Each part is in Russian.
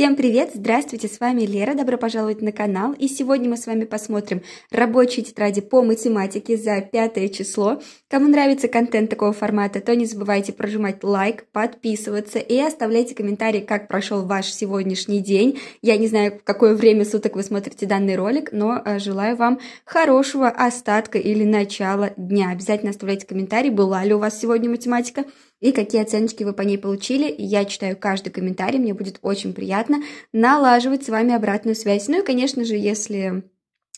Всем привет! Здравствуйте, с вами Лера, добро пожаловать на канал. И сегодня мы с вами посмотрим рабочие тетради по математике за пятое число. Кому нравится контент такого формата, то не забывайте прожимать лайк, подписываться и оставляйте комментарии, как прошел ваш сегодняшний день. Я не знаю, в какое время суток вы смотрите данный ролик, но э, желаю вам хорошего остатка или начала дня. Обязательно оставляйте комментарий, была ли у вас сегодня математика и какие оценочки вы по ней получили. Я читаю каждый комментарий, мне будет очень приятно налаживать с вами обратную связь. Ну и, конечно же, если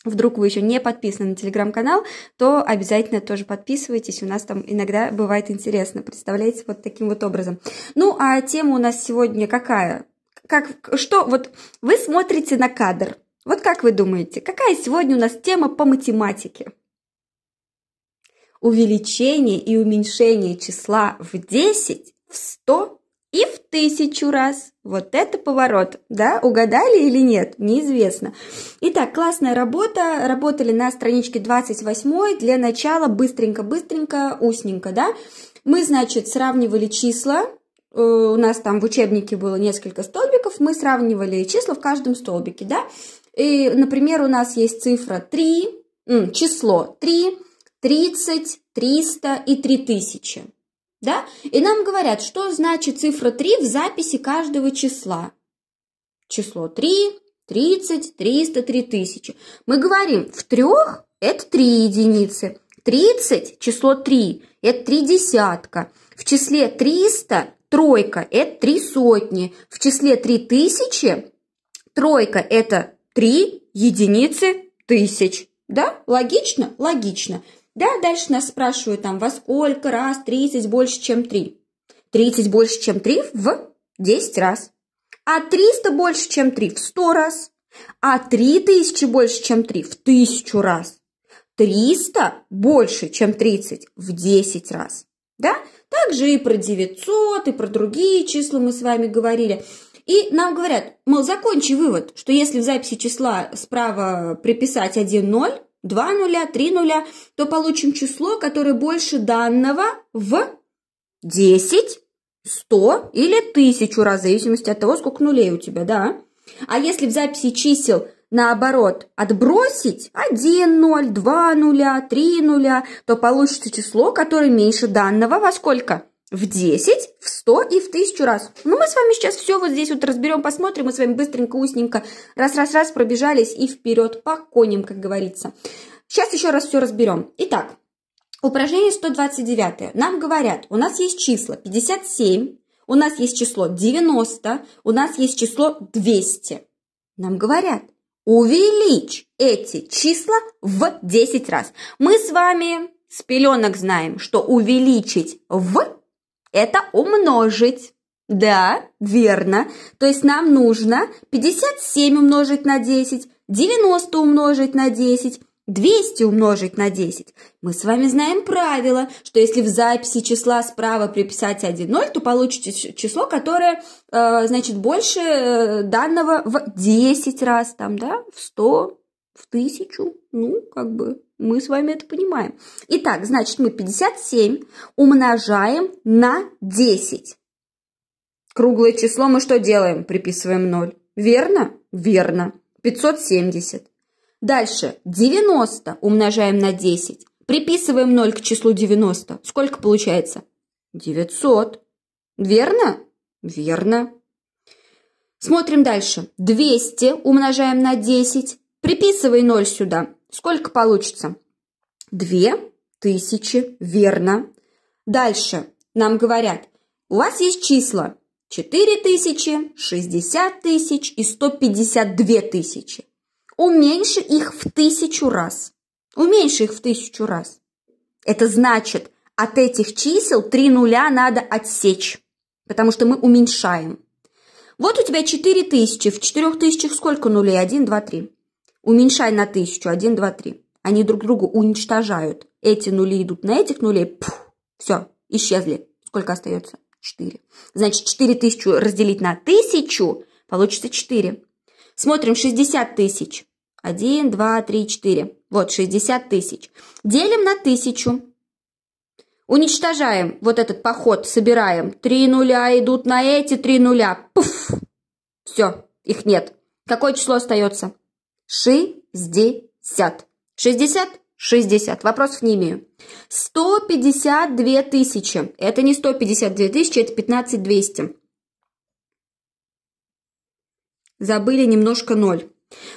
вдруг вы еще не подписаны на телеграм-канал, то обязательно тоже подписывайтесь, у нас там иногда бывает интересно, представляете, вот таким вот образом. Ну, а тема у нас сегодня какая? Как, что, вот вы смотрите на кадр, вот как вы думаете, какая сегодня у нас тема по математике? увеличение и уменьшение числа в 10, в 100 и в тысячу раз. Вот это поворот, да? Угадали или нет? Неизвестно. Итак, классная работа. Работали на страничке 28 для начала быстренько-быстренько, устненько, да? Мы, значит, сравнивали числа, э, у нас там в учебнике было несколько столбиков, мы сравнивали числа в каждом столбике, да? И, например, у нас есть цифра 3, число 3, 30, 300 и 3000. Да? И нам говорят, что значит цифра 3 в записи каждого числа. Число 3, 30, 300, 3000. Мы говорим, в трех это 3 единицы. 30, число 3, это 3 десятка. В числе 300 тройка – это три сотни. В числе 3000 тройка – это 3 единицы тысяч. Да? Логично? Логично. Да, дальше нас спрашивают там, во сколько раз 30 больше, чем 3. 30 больше, чем 3 в 10 раз. А 300 больше, чем 3 в 100 раз. А 3000 больше, чем 3 в 1000 раз. 300 больше, чем 30 в 10 раз. Да? Также и про 900, и про другие числа мы с вами говорили. И нам говорят, мол, закончи вывод, что если в записи числа справа приписать 1 0, два нуля, три нуля, то получим число, которое больше данного в 10, 100 или 1000 раз, в зависимости от того, сколько нулей у тебя, да? А если в записи чисел наоборот отбросить 1 0, 2 нуля, 3 нуля, то получится число, которое меньше данного во сколько? в 10, в 100 и в 1000 раз. Ну, мы с вами сейчас все вот здесь вот разберем, посмотрим, мы с вами быстренько, устненько, раз-раз-раз пробежались и вперед по коням, как говорится. Сейчас еще раз все разберем. Итак, упражнение 129. Нам говорят, у нас есть числа 57, у нас есть число 90, у нас есть число 200. Нам говорят, увеличь эти числа в 10 раз. Мы с вами с пеленок знаем, что увеличить в это умножить. Да, верно. То есть нам нужно 57 умножить на 10, 90 умножить на 10, 200 умножить на 10. Мы с вами знаем правило, что если в записи числа справа приписать 1,0, то получите число, которое, э, значит, больше э, данного в 10 раз, там, да, в 100, в тысячу, ну, как бы, мы с вами это понимаем. Итак, значит, мы 57 умножаем на 10. Круглое число мы что делаем? Приписываем 0. Верно? Верно. 570. Дальше 90 умножаем на 10. Приписываем 0 к числу 90. Сколько получается? 900. Верно? Верно. Смотрим дальше. 200 умножаем на 10. Приписывай ноль сюда. Сколько получится? Две тысячи, верно. Дальше нам говорят, у вас есть числа четыре тысячи, шестьдесят тысяч и сто пятьдесят две тысячи. Уменьши их в тысячу раз. Уменьши их в тысячу раз. Это значит, от этих чисел три нуля надо отсечь, потому что мы уменьшаем. Вот у тебя четыре тысячи, в четырех тысячах сколько нулей? Один, два, три. Уменьшай на тысячу. Один, два, три. Они друг друга уничтожают. Эти нули идут на этих нулей. Пфф, все, исчезли. Сколько остается? Четыре. Значит, четыре тысячи разделить на тысячу получится четыре. Смотрим, шестьдесят тысяч. Один, два, три, четыре. Вот, шестьдесят тысяч. Делим на тысячу. Уничтожаем вот этот поход, собираем. Три нуля идут на эти три нуля. Пфф, Все, их нет. Какое число остается? Шестьдесят. Шестьдесят? Шестьдесят. Вопросов не имею. Сто пятьдесят две тысячи. Это не сто пятьдесят две тысячи, это пятнадцать двести. Забыли немножко ноль.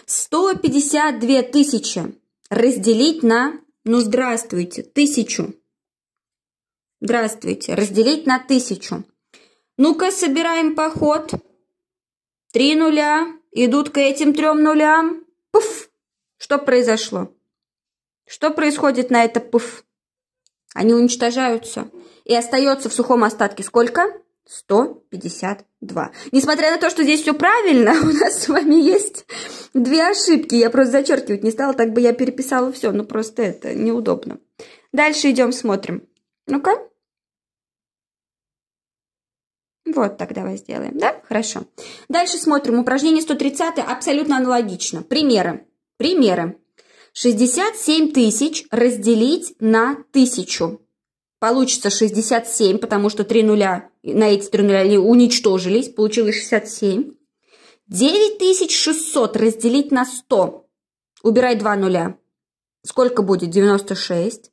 Сто пятьдесят две тысячи разделить на... Ну, здравствуйте, тысячу. Здравствуйте. Разделить на тысячу. Ну-ка, собираем поход. Три нуля идут к этим трем нулям. Пуф! Что произошло? Что происходит на это пуф? Они уничтожаются. И остается в сухом остатке сколько? 152. Несмотря на то, что здесь все правильно, у нас с вами есть две ошибки. Я просто зачеркивать не стала, так бы я переписала все, но ну, просто это неудобно. Дальше идем, смотрим. Ну-ка. Вот так давай сделаем, да? хорошо. Дальше смотрим. Упражнение 130 абсолютно аналогично. Примеры. Примеры. 67 тысяч разделить на тысячу. Получится 67, потому что 3 нуля, на эти 3 нуля уничтожились, получилось 67. 9600 разделить на 100. Убирай 2 нуля. Сколько будет? 96.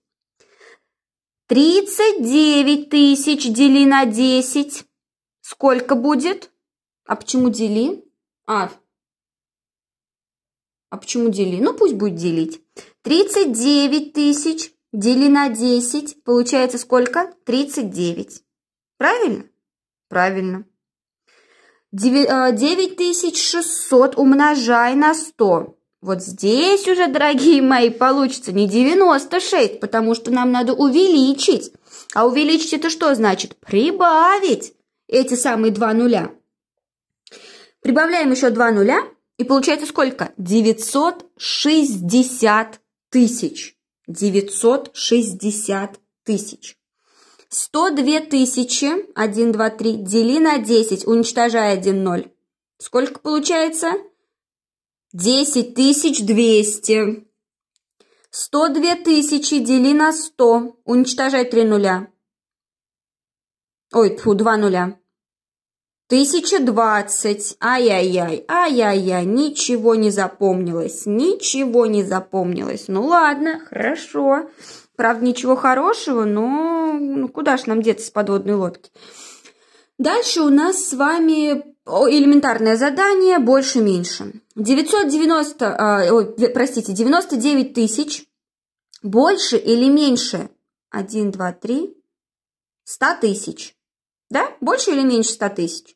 39 тысяч дели на 10. Сколько будет? А почему дели? А, а почему дели? Ну, пусть будет делить. 39 тысяч дели на 10. Получается сколько? 39. Правильно? Правильно. 9600 э, умножай на 100. Вот здесь уже, дорогие мои, получится не 96, потому что нам надо увеличить. А увеличить это что значит? Прибавить эти самые два нуля. Прибавляем еще два нуля, и получается сколько? 960 тысяч. 960 тысяч. 102 тысячи, 1, 2, 3, дели на 10, уничтожая 1, 0. Сколько получается? 10 тысяч 200. 102 тысячи дели на 100, уничтожая 3 нуля. Ой, фу, 2 нуля. Тысяча двадцать. Ай-яй-яй, ай-яй-яй, ничего не запомнилось, ничего не запомнилось. Ну ладно, хорошо. Правда, ничего хорошего, но ну, куда ж нам деться с подводной лодки? Дальше у нас с вами элементарное задание больше-меньше. 990, э, а, ой, простите, 99 тысяч больше или меньше? 1, 2, 3, 100 тысяч. Да? Больше или меньше 100 тысяч?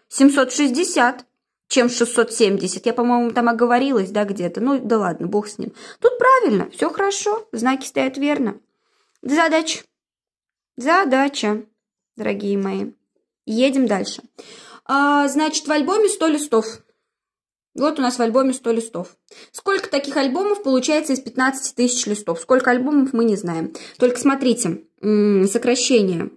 760, чем 670. Я, по-моему, там оговорилась, да, где-то. Ну, да ладно, бог с ним. Тут правильно, все хорошо, знаки стоят верно. Задача. Задача, дорогие мои. Едем дальше. А, значит, в альбоме 100 листов. Вот у нас в альбоме 100 листов. Сколько таких альбомов получается из 15 тысяч листов? Сколько альбомов, мы не знаем. Только смотрите, сокращение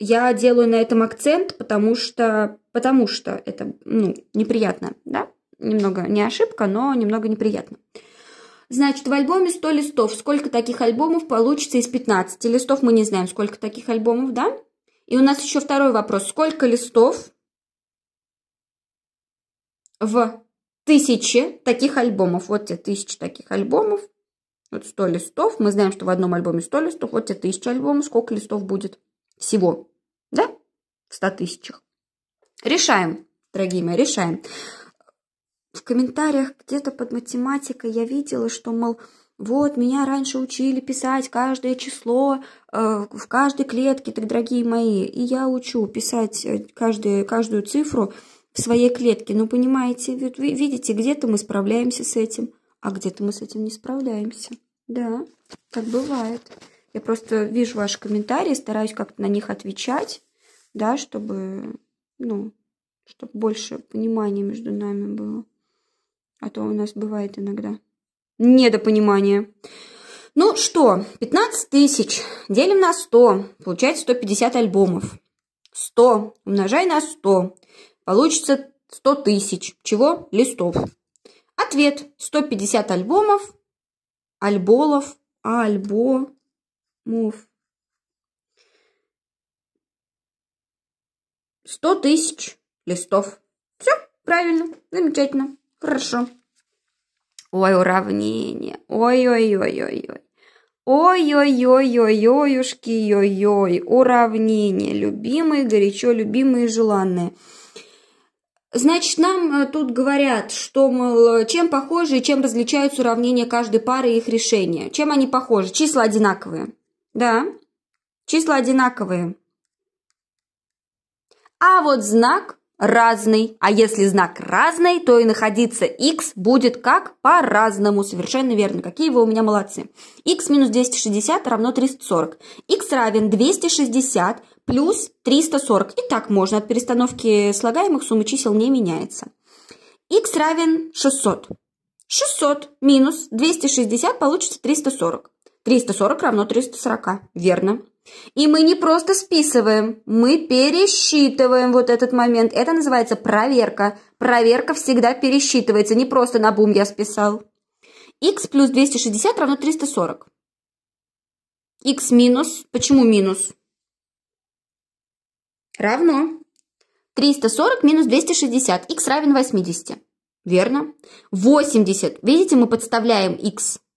я делаю на этом акцент, потому что, потому что это ну, неприятно, да? Немного не ошибка, но немного неприятно. Значит, в альбоме 100 листов. Сколько таких альбомов получится из 15 листов? Мы не знаем, сколько таких альбомов, да? И у нас еще второй вопрос. Сколько листов в тысячи таких альбомов? Вот те тысячи таких альбомов. Вот 100 листов. Мы знаем, что в одном альбоме 100 листов. Вот те тысяча альбомов. Сколько листов будет? всего, да, в 100 тысячах. Решаем, дорогие мои, решаем. В комментариях где-то под математикой я видела, что, мол, вот, меня раньше учили писать каждое число э, в каждой клетке, так, дорогие мои, и я учу писать э, каждую, каждую цифру в своей клетке. Ну, понимаете, вы, вы видите, где-то мы справляемся с этим, а где-то мы с этим не справляемся. Да, так бывает. Я просто вижу ваши комментарии, стараюсь как-то на них отвечать, да, чтобы, ну, чтобы больше понимания между нами было. А то у нас бывает иногда недопонимание. Ну что, 15 тысяч делим на 100, получается 150 альбомов. 100 умножай на 100, получится 100 тысяч. Чего? Листов. Ответ. 150 альбомов, альболов, альбо, Мув. Сто тысяч листов. Все правильно, замечательно, хорошо. Ой, уравнение. Ой-ой-ой-ой-ой. Ой-ой-ой-ой-ой-ушки, ой ой ой Уравнение. Любимые, горячо любимые, желанные. Значит, нам э, тут говорят, что, мол, чем похожи и чем различаются уравнения каждой пары и их решения. Чем они похожи? Числа одинаковые. Да. Числа одинаковые. А вот знак разный. А если знак разный, то и находиться x будет как по-разному. Совершенно верно. Какие вы у меня молодцы. x минус 260 равно 340. x равен 260 плюс 340. И так можно. От перестановки слагаемых суммы чисел не меняется. x равен 600. 600 минус 260 получится 340. 340 равно 340. Верно. И мы не просто списываем, мы пересчитываем вот этот момент. Это называется проверка. Проверка всегда пересчитывается, не просто на бум я списал. x плюс 260 равно 340. x минус, почему минус? Равно 340 минус 260, x равен 80. Верно? 80. Видите, мы подставляем x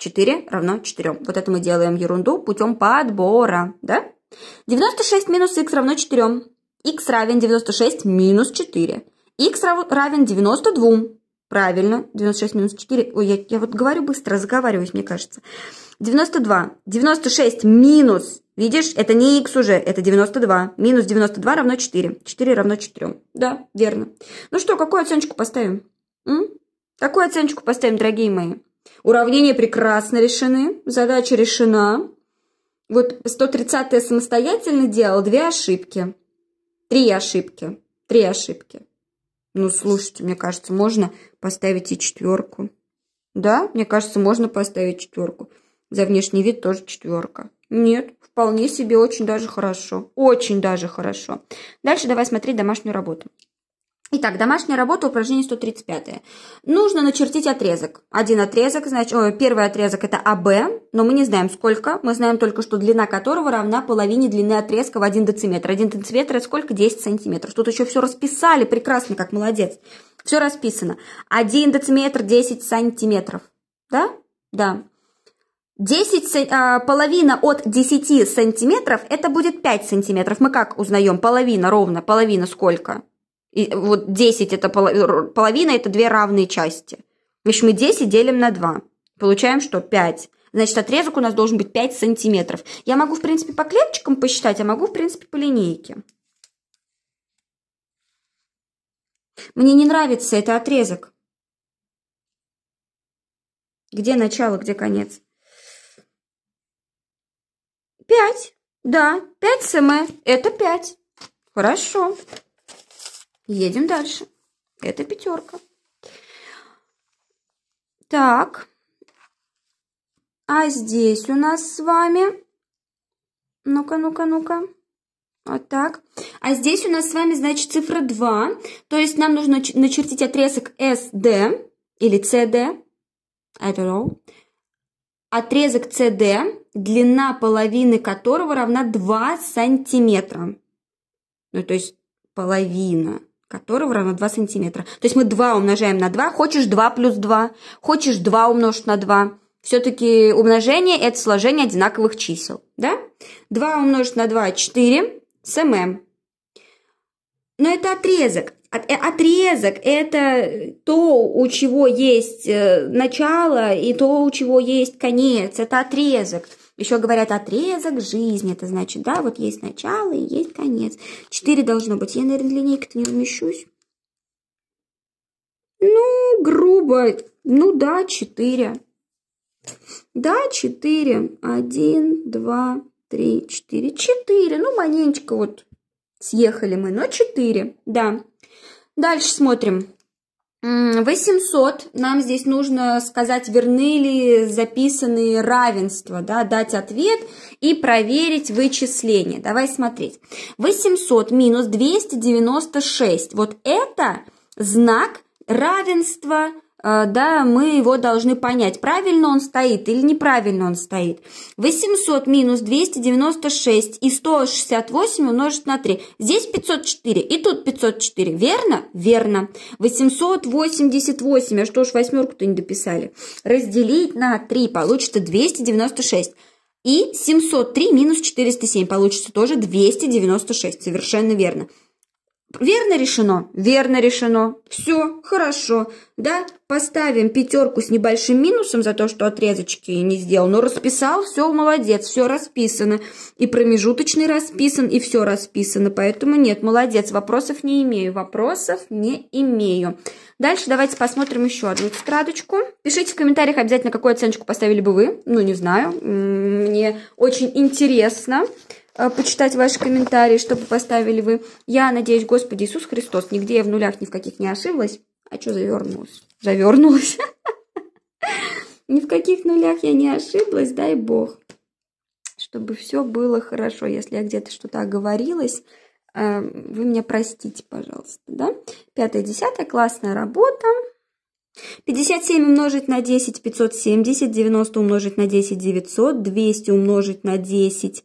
4 равно 4. Вот это мы делаем ерунду путем подбора, да? 96 минус х равно 4. х равен 96 минус 4. х равен 92. Правильно, 96 минус 4. Ой, я, я вот говорю быстро, заговариваюсь, мне кажется. 92. 96 минус, видишь, это не х уже, это 92. Минус 92 равно 4. 4 равно 4. Да, верно. Ну что, какую оценочку поставим? М? Какую оценочку поставим, дорогие мои? Уравнения прекрасно решены, задача решена. Вот 130-е самостоятельно делал две ошибки. Три ошибки. Три ошибки. Ну, слушайте, мне кажется, можно поставить и четверку. Да, мне кажется, можно поставить четверку. За внешний вид тоже четверка. Нет, вполне себе очень даже хорошо. Очень даже хорошо. Дальше давай смотреть домашнюю работу. Итак, домашняя работа, упражнение 135. Нужно начертить отрезок. Один отрезок, значит, о, первый отрезок это АБ, но мы не знаем сколько. Мы знаем только, что длина которого равна половине длины отрезка в 1 дециметр. 1 дециметр это сколько? 10 сантиметров. Тут еще все расписали, прекрасно, как молодец. Все расписано. 1 дециметр 10 сантиметров. Да? Да. 10, а, половина от 10 сантиметров это будет 5 сантиметров. Мы как узнаем? Половина ровно, половина сколько? И вот 10 это половина, половина это две равные части. Значит, мы 10 делим на 2. Получаем что? 5. Значит, отрезок у нас должен быть 5 сантиметров. Я могу, в принципе, по клеточкам посчитать, а могу, в принципе, по линейке. Мне не нравится этот отрезок. Где начало, где конец? 5. Да, 5 см. Это 5. Хорошо. Едем дальше. Это пятерка. Так. А здесь у нас с вами... Ну-ка, ну-ка, ну-ка. Вот так. А здесь у нас с вами, значит, цифра 2. То есть нам нужно начертить отрезок SD или CD. I don't know. Отрезок CD, длина половины которого равна 2 сантиметра. Ну, то есть половина которого равно 2 сантиметра. То есть мы 2 умножаем на 2. Хочешь 2 плюс 2, хочешь 2 умножить на 2. Все-таки умножение – это сложение одинаковых чисел. Да? 2 умножить на 2 – 4 см, Но это отрезок. Э, отрезок – это то, у чего есть э, начало, и то, у чего есть конец. Это отрезок. Еще говорят отрезок жизни, это значит, да, вот есть начало и есть конец. Четыре должно быть. Я, наверное, линейка-то не умещусь. Ну, грубо, ну да, четыре. Да, четыре. Один, два, три, четыре. Четыре, ну, маленечко вот съехали мы, но четыре, да. Дальше смотрим. 800 нам здесь нужно сказать, верны ли записанные равенства, да, дать ответ и проверить вычисление. Давай смотреть. 800 минус 296. Вот это знак равенства а, да, мы его должны понять, правильно он стоит или неправильно он стоит. 800 минус 296 и 168 умножить на 3. Здесь 504 и тут 504, верно? Верно. 888, а что ж восьмерку-то не дописали? Разделить на 3 получится 296. И 703 минус 407 получится тоже 296, совершенно верно. Верно решено? Верно решено. Все, хорошо. Да, поставим пятерку с небольшим минусом за то, что отрезочки не сделал. Но ну, расписал, все, молодец, все расписано. И промежуточный расписан, и все расписано. Поэтому нет, молодец, вопросов не имею. Вопросов не имею. Дальше давайте посмотрим еще одну тетрадочку. Пишите в комментариях обязательно, какую оценочку поставили бы вы. Ну, не знаю. Мне очень интересно. Интересно. Э, почитать ваши комментарии, чтобы поставили вы. Я надеюсь, Господи Иисус Христос, нигде я в нулях ни в каких не ошиблась. А что завернулась? Завернулась. Ни в каких нулях я не ошиблась, дай Бог. Чтобы все было хорошо. Если я где-то что-то оговорилась, э, вы меня простите, пожалуйста. Да? Пятое, десятое, классная работа. 57 умножить на 10, 570, 90 умножить на 10, 900, 200 умножить на 10,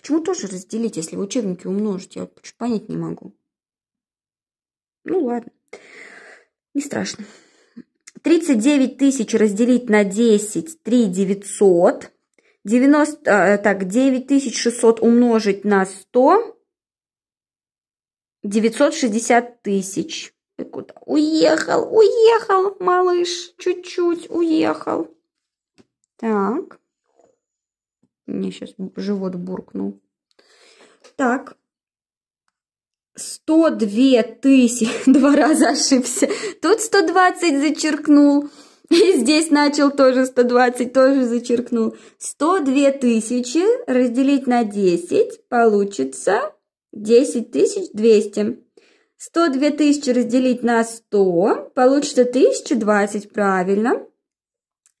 Почему тоже разделить, если в учебнике умножить? Я вот понять не могу. Ну ладно, не страшно. 39 тысяч разделить на 10, 3 900. 90, э, так, 9600 умножить на 100. 960 тысяч. Ты куда? Уехал, уехал, малыш. Чуть-чуть уехал. Так. Мне сейчас живот буркнул. Так. 102 тысячи. Два раза ошибся. Тут 120 зачеркнул. И здесь начал тоже 120, тоже зачеркнул. 102 тысячи разделить на 10 получится 10 тысяч 200. 102 тысячи разделить на 100 получится 1020, правильно.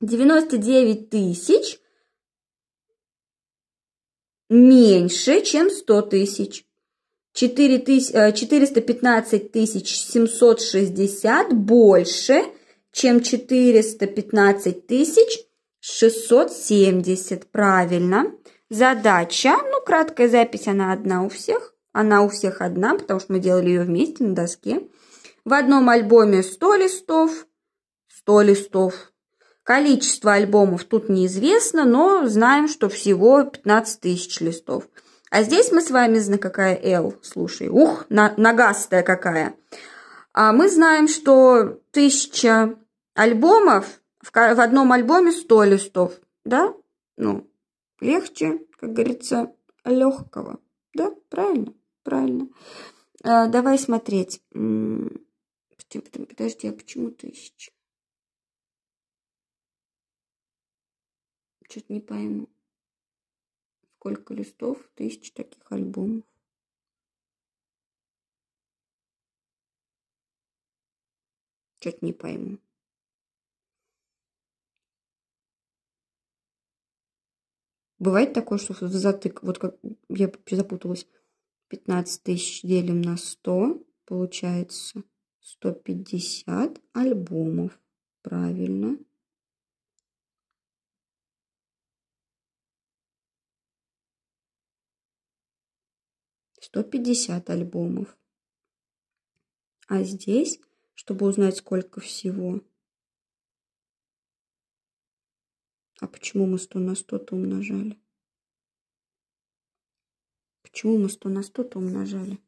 99 тысяч меньше, чем 100 тысяч. 415 тысяч 760 э, больше, чем 415 тысяч 670. Правильно. Задача, ну, краткая запись, она одна у всех. Она у всех одна, потому что мы делали ее вместе на доске. В одном альбоме 100 листов, 100 листов Количество альбомов тут неизвестно, но знаем, что всего 15 тысяч листов. А здесь мы с вами, знаем, какая L, слушай, ух, на, нагастая какая. А мы знаем, что тысяча альбомов, в, в одном альбоме 100 листов, да? Ну, легче, как говорится, легкого, да? Правильно? Правильно. А, давай смотреть. Подожди, а почему тысяча? Что-то не пойму. Сколько листов, тысяч таких альбомов. Что-то не пойму. Бывает такое, что в затык, вот как я запуталась, 15 тысяч делим на 100, получается 150 альбомов. Правильно. 150 альбомов. А здесь, чтобы узнать, сколько всего. А почему мы 100 на 100-то умножали? Почему мы 100 на 100-то умножали?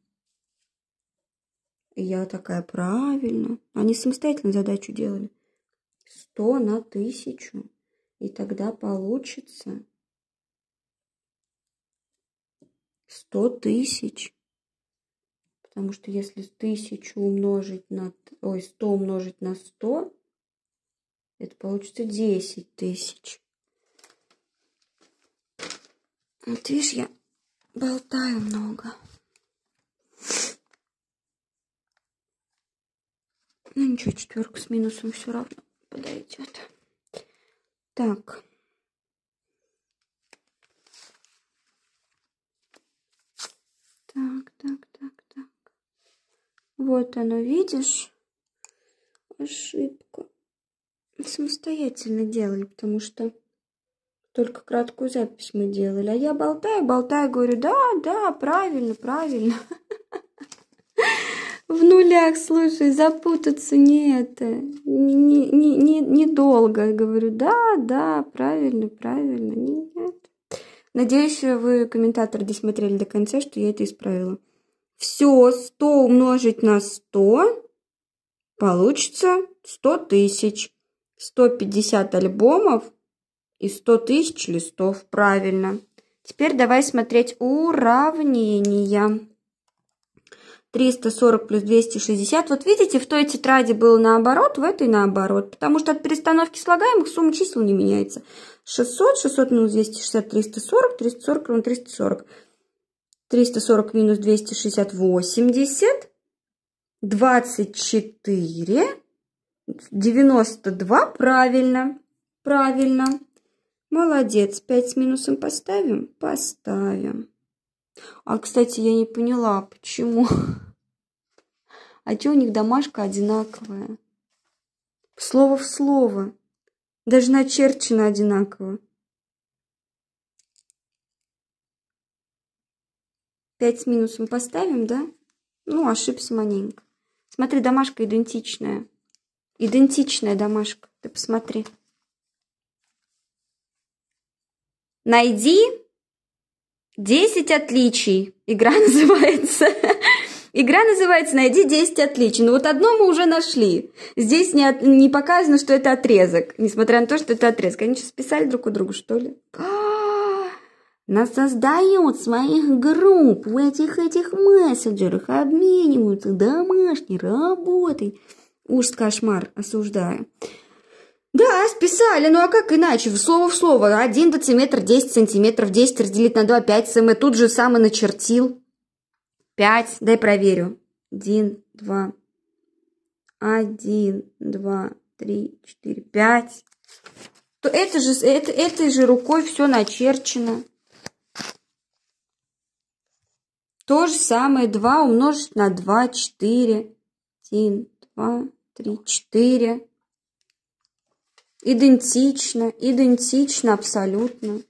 я такая, правильно. Они самостоятельно задачу делали. 100 на 1000. И тогда получится сто тысяч. Потому что если тысячу умножить на... Ой, сто умножить на сто, это получится десять тысяч. Вот видишь, я болтаю много. Ну ничего, четверка с минусом все равно подойдет. Так. Так, так, так, так. Вот оно, видишь? Ошибка. Самостоятельно делали, потому что только краткую запись мы делали. А я болтаю, болтаю, говорю, да, да, правильно, правильно. В нулях, слушай, запутаться не это, недолго. Не, не, не, не говорю, да, да, правильно, правильно. Нет. Надеюсь, вы, комментатор, досмотрели до конца, что я это исправила. Все, 100 умножить на 100 получится 100 тысяч. 150 альбомов и 100 тысяч листов. Правильно. Теперь давай смотреть уравнения. 340 плюс 260. Вот видите, в той тетради было наоборот, в этой наоборот. Потому что от перестановки слагаемых сумма чисел не меняется. 600, 600 минус 260, 340, 340 равно 340. 340 минус 260, 80. 24. 92, правильно, правильно. Молодец, 5 с минусом поставим? Поставим. А, кстати, я не поняла, почему? А чё у них домашка одинаковая? Слово в слово. Даже начерчено одинаково. Пять с минусом поставим, да? Ну, ошибся маленько. Смотри, домашка идентичная. Идентичная домашка. Ты посмотри. Найди 10 отличий. Игра называется. Игра называется «Найди 10 отличий». Ну вот одно мы уже нашли. Здесь не, от, не показано, что это отрезок, несмотря на то, что это отрезок. Они что, списали друг у друга, что ли? А! Нас создают своих групп в этих этих мессенджерах, обмениваются домашней работой. Уж кошмар, осуждаю. Да, списали, ну а как иначе? В слово в слово. Один дециметр, 10 сантиметров, 10 разделить на 2, 5 см. Тут же сам и начертил. 5, дай проверю. 1, 2, 1, 2, 3, 4, 5. То это же, это, этой же рукой все начерчено. То же самое 2 умножить на 2, 4. 1, 2, 3, 4. Идентично, идентично абсолютно.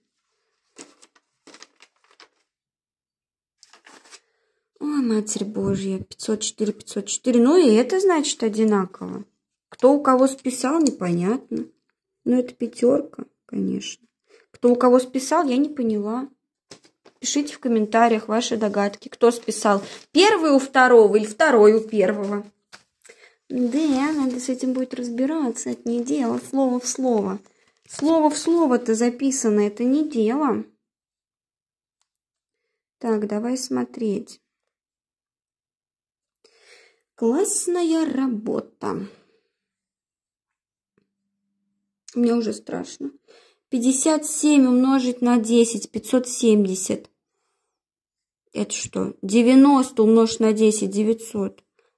Ой, Матерь Божья, 504, 504. Ну и это значит одинаково. Кто у кого списал, непонятно. Но ну, это пятерка, конечно. Кто у кого списал, я не поняла. Пишите в комментариях ваши догадки, кто списал. Первый у второго или второй у первого. Да, надо с этим будет разбираться, это не дело, слово в слово. Слово в слово-то записано, это не дело. Так, давай смотреть. Классная работа. Мне уже страшно. 57 умножить на 10, 570. Это что? 90 умножить на 10, 900.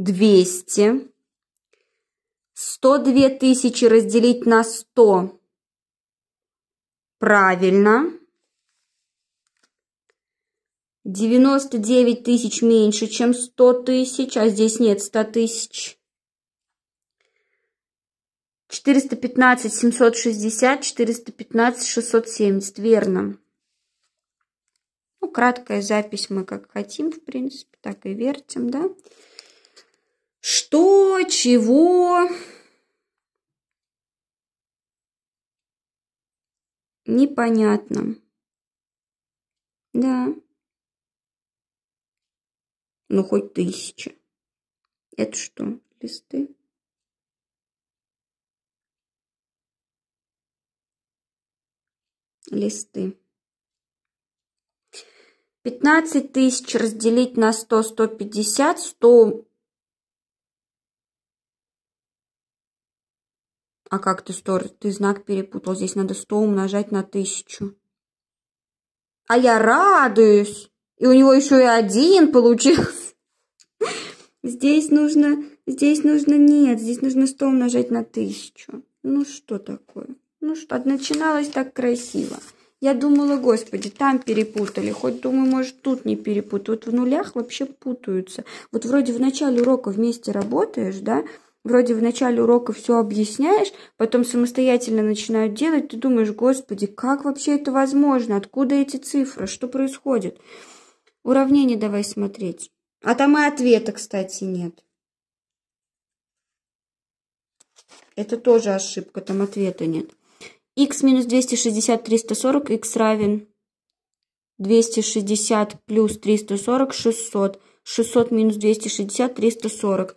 200. 102 тысячи разделить на 100. Правильно. 99 тысяч меньше, чем 100 тысяч, а здесь нет 100 тысяч. 415, 760, 415, 670, верно. Ну, краткая запись мы как хотим, в принципе, так и вертим, да. Что, чего? Непонятно. Да. Ну, хоть тысяча. Это что, листы? Листы. 15 тысяч разделить на 100, 150, 100 А как ты, Стор, ты знак перепутал. Здесь надо сто умножать на тысячу. А я радуюсь. И у него еще и один получился. Здесь нужно, здесь нужно, нет, здесь нужно сто умножать на тысячу. Ну что такое? Ну что, начиналось так красиво. Я думала, господи, там перепутали. Хоть, думаю, может, тут не перепутают. Вот в нулях вообще путаются. Вот вроде в начале урока вместе работаешь, да, вроде в начале урока все объясняешь, потом самостоятельно начинают делать, ты думаешь, господи, как вообще это возможно, откуда эти цифры, что происходит? Уравнение давай смотреть. А там и ответа, кстати, нет. Это тоже ошибка, там ответа нет. x минус 260, 340, x равен 260 плюс 340, 600. 600 минус 260, 340.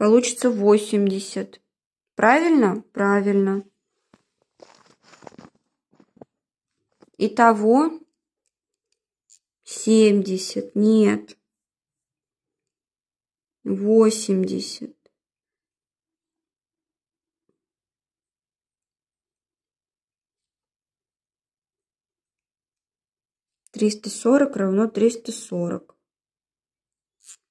Получится 80. Правильно? Правильно. Итого 70. Нет. 80. Триста сорок равно триста сорок.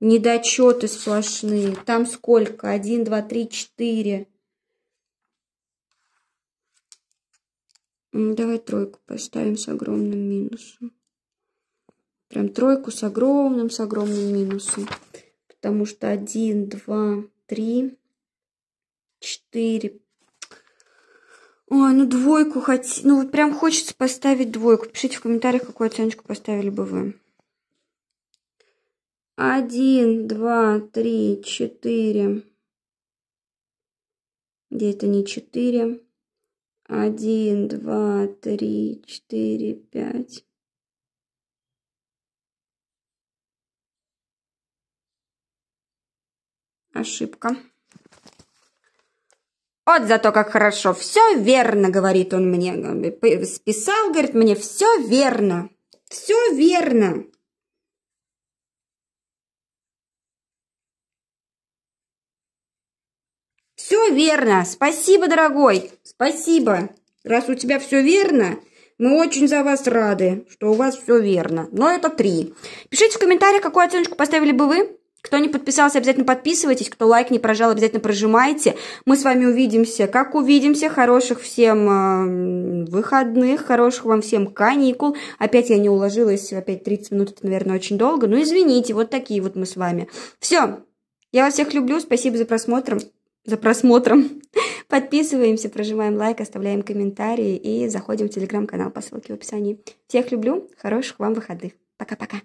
недочеты сплошные. Там сколько? Один, два, три, четыре. Давай тройку поставим с огромным минусом. Прям тройку с огромным, с огромным минусом. Потому что один, два, три, четыре. Ой, ну двойку хоть... Ну вот прям хочется поставить двойку. Пишите в комментариях, какую оценочку поставили бы вы. Один, два, три, четыре. Где это не четыре? Один, два, три, четыре, пять. Ошибка. Вот зато как хорошо. Все верно, говорит он мне. Списал, говорит мне, все верно. Все верно. Все верно. Спасибо, дорогой. Спасибо. Раз у тебя все верно, мы очень за вас рады, что у вас все верно. Но это три. Пишите в комментариях, какую оценочку поставили бы вы. Кто не подписался, обязательно подписывайтесь. Кто лайк не прожал, обязательно прожимайте. Мы с вами увидимся. Как увидимся, хороших всем э, выходных, хороших вам всем каникул. Опять я не уложилась, опять 30 минут, это, наверное, очень долго. Ну, извините, вот такие вот мы с вами. Все, я вас всех люблю, спасибо за просмотр за просмотром. Подписываемся, прожимаем лайк, оставляем комментарии и заходим в телеграм-канал по ссылке в описании. Всех люблю, хороших вам выходных. Пока-пока.